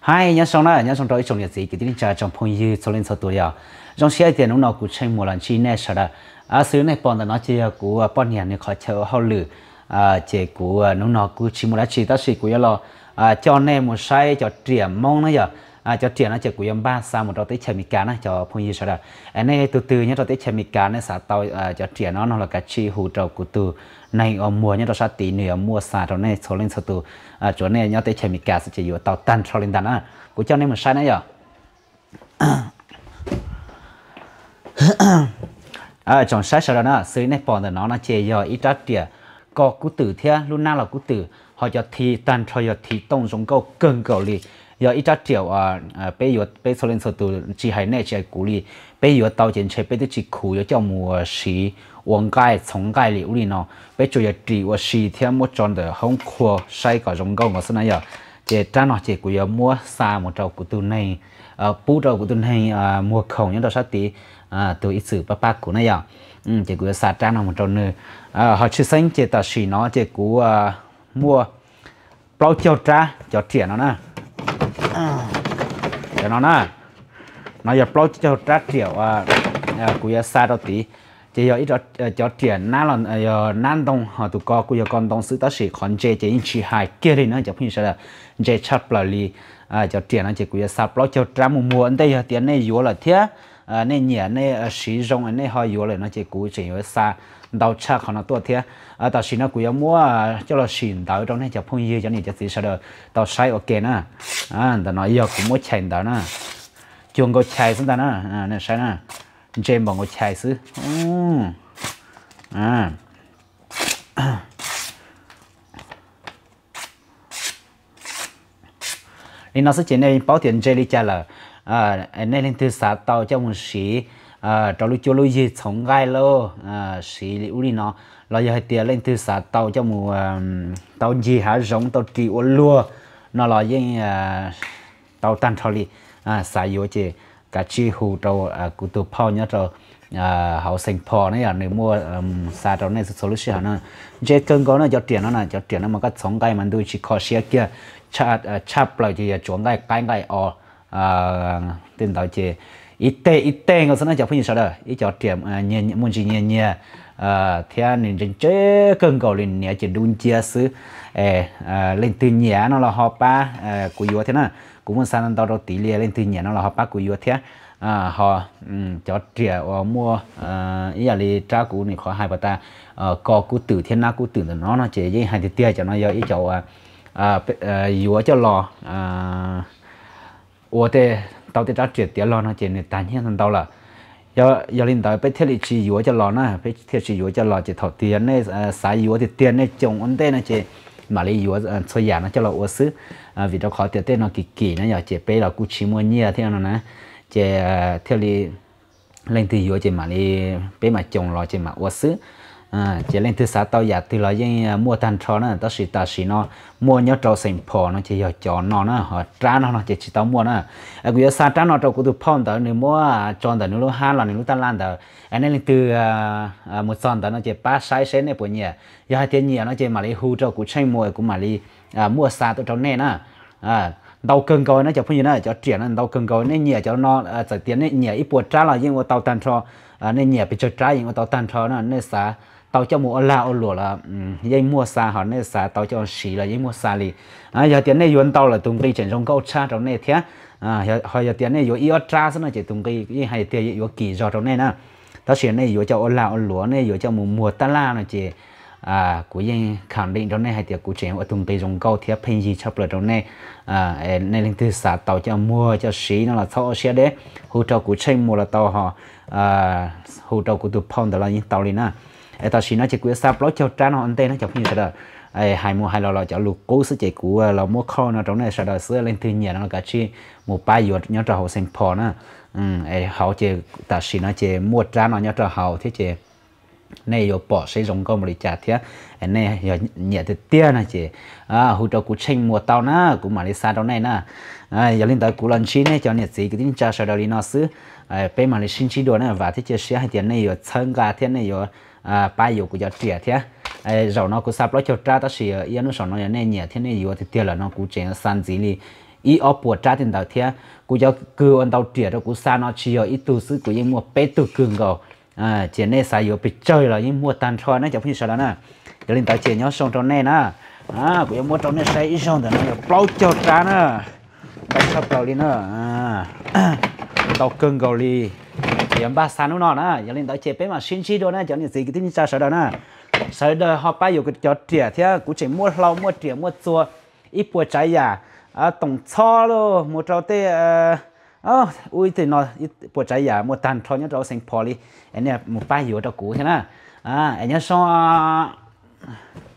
hai nhá xong đó nhá xong rồi trong nhật gì cái tin trả trong phong như số lên số tuổi à trong xe tiền nó cũng chơi một lần chi nè sợ đó à xứ này bọn nó chơi của bọn nhà này khỏi chơi hao lử à chơi của nó nó cũng chỉ một đã chi ta chỉ của lo à cho nên một sai cho trẻ mong nó giờ À, cho tiền nó cho của em ba sao một đó tới chè mì cá này cho phong như sao đó anh này từ từ nhé đó tới chè mì cá này sao tao à, cho tiền nó nó là cái chi hủ trầu của từ này ở mùa nhé đó sao tí nữa mùa sao đó này số lên số từ à, chỗ này nhớ tới chè mì cá sẽ chỉ tàu tan cho lên đàn à của cho nên mình sai nữa à chọn sai sao đó nó xứ này bỏ nó nó chơi giờ ít trát tiền có cú tử thế luôn nào là cú tử họ cho thi tan cho giờ thi tông giống câu cần cầu lì giờ ít chắc tiểu à bây giờ bây giờ lên số từ chỉ hay nè chỉ hay cũ đi bây giờ tao chỉ chơi bây giờ chỉ cũ giờ cho mùa gai, uống gai sống cái liệu đi nó bây giờ giờ chỉ uống xí thì một tròn đời không khua sai cả giống gấu mà xưa này giờ chỉ trang nó chỉ cũ giờ mua xa một trâu của từ này à bù trâu của từ này à mua khổng những đó sát tí à từ ít sử ba ba của này giờ ừ chỉ cũ sát trang nó một trâu nữa à họ chỉ sinh chỉ ta xí nó chỉ cũ à mua bao tiêu tra cho trẻ nó na cho à. dạ, nó nè nó giờ plot cho trát triệu à, à cú giờ xa đó chỉ giờ ít cho tiền ờ, na là ờ, giờ nan đông họ tụ co cú giờ con đông sứ ta sĩ còn chơi chỉ chỉ hai kia đi nữa à, cho phin sao chơi chắp là li à tiền nó chỉ cú giờ sắp plot cho trá mù mù anh đây tiền này yếu là thế Ờ, nên nhỉ nên sử ờ, dụng nên họ yếu lại nó chỉ cú chỉ yếu xa đào cha còn nó tua thế à tao xin nó cú yếu mua ờ, cho nó xin đào trong này cho phong yêu cho nên cho xí sao được tao sai ok nè à tao nói yếu cũng mua chạy đào nè chuồng có chạy xuống tao nè à nên sai nè trên bằng có chạy xứ à nên nó sẽ chỉ nên bảo tiền chơi đi cha là à ờ, nên lên từ xã tàu cho một sĩ à trò cho lúc gì sống gai lô ờ, sĩ liu đi nó là giờ tiền lên từ xã tàu cho một tàu gì hả giống tàu kỳ ô lúa nó là những tàu tan thọ đi à xã yếu chứ cả chi hù tàu à cụ tụ phao nhá tàu à hậu sinh phò này là nếu mua xa tàu này số solution nó chế cơn có nó cho tiền nó là cho tiền nó mà có sống gai mà đôi chỉ khó xe kia chạp chạp lại thì chuẩn gai cái gai ở À, tin đó chị ít tệ ít tệ người dân cho phụ nữ sau đó ít cho tiệm à, nhẹ nhẹ muốn gì nhẹ nhẹ à, theo nên trên chế cần cầu lên nhẹ chỉ đun chia sứ lên từ nhẹ nó là họ ba của vua thế nào cũng muốn sang đó đầu tỷ lệ lên từ nhẹ nó là họ ba của vua thế họ ừ, cho trẻ ờ, mua ý là tra cũ này khó hai bà ta có ờ, cú tử thiên na cú tử nó nó chỉ với hai tia cho nó do ý cháu vua cho lò 我的到底咋解决了呢？今年单线上到了，要要领导被铁里去油就老呢，被铁去油就老就头电呢，呃，啥油的电呢，种温带呢这。mà à, lấy yếu ăn chơi giả nó cho là ô sứ vì đó khó tiệt tên nó kỳ kỳ nó giờ chế bé là cú chỉ mua nhia thế nó nè chỉ theo đi lên từ yếu chỉ mà đi, bây mà trồng lo chỉ mà ô sứ À, chỉ lên thứ sáu tao giả từ là những mua than chó nó tao xịt tao xịt nó mua nhớ trâu sành phò nó chỉ họ chó nó nó họ tra nó nó chỉ chỉ tao mua nó à bây giờ tra nó trâu cũng từ phong tao nếu mua chọn à, tao nếu ha là nếu tao lan tao anh ấy lên từ à, một son tao nó chỉ ba sai sen này bốn nhỉ giờ hai tiếng nhỉ nó chỉ mà đi hưu trâu cũng tranh mua cũng mà đi mua xa tao trâu nè nó à đầu cần gọi nó cho phụ nữ nó cho chuyển nó đầu cần gọi nên nhẹ cho nó giải tiền nên nhẹ ít buộc trả là nhưng của tàu than cho nên nhẹ bị cho trả nhưng của tàu than cho nó nên xả tàu cho mua là ô lụa là dây mua xa họ nên xa tàu cho xì là dây mua xa lì à giờ tiền này yuan tàu là tung cây trên trong câu cha trong này thế à giờ họ giờ tiền này vừa yêu cha xong rồi chỉ tung cây cái hay tiền vừa kỳ rồi trong này nè tao chuyện này vừa cho ô là ô lụa này vừa cho mua mua ta la nó chỉ à của dây khẳng định trong này hay tiền của chuyện ở tung cây trong câu thế phim gì chấp là trong này à này lên từ xa tàu cho mua cho xì nó là sau xe đấy hỗ trợ của trên mua là tàu họ à hỗ trợ của tụi phong đó là những tàu này nè ta xin nói chỉ của sắp lót cho trái nó ăn tên nó chọc như thế đó hai mùa hai lò lò cho lục cố sức chạy của à, lò mua kho nó trong này sau đó xưa lên thiên nhà nó cả chi một ba giọt nhớ trò hậu sinh phò nó ừ, họ chỉ ta xin nói chỉ mua trái nó nhớ trò hậu thế chỉ này yo bỏ xây rong công đi trả thế này yo nhẹ thì tia nè chị à hú cho cú chênh mùa tao na cú mà đi xa đâu này nè, à giờ lên tới cú lần chín này cho nhẹ gì cái tính cha sau đó đi nó xứ Ờ, bây mà lịch sinh chỉ đồ này và thiết chế xe thì tiền này rồi thân gà thiên này à ba yếu của giờ trẻ thì ờ, rồi nó cũng sắp lối cho tra ta sĩ yên ờ, nó sống nó này nhẹ thì này rồi thì tiền là nó cũng chén san gì đi ý ở bộ tra tiền đầu thế cũng giờ cứ ăn đầu trẻ rồi cũng sa nó chỉ ở ít tu sư của những mua bé tu cường gò à chén này sai rồi bị chơi là những mua tan thôi nó chẳng phải sao đó nè để lên tàu chén nhau xong trong này nè à cũng mua trong này sai ít xong rồi nó bao cho tra nữa cái sắp đầu đi nữa à tàu cưng gầu thì em ba sàn nó nọ nè giờ lên tới chế bé mà xin chi đồ nè giờ những gì cái tin sao sợ đó nè sợ đó họ bay vô cái chợ trẻ thế cũng chỉ mua lâu mua trẻ mua chua ít bữa trái nhà à ờ, tổng cho luôn một trâu tê ờ, ờ ui thì nó ít bữa trái nhà, mua tàn cho những cháu sinh poly anh em một bay vô trâu cũ thế nè à anh em sao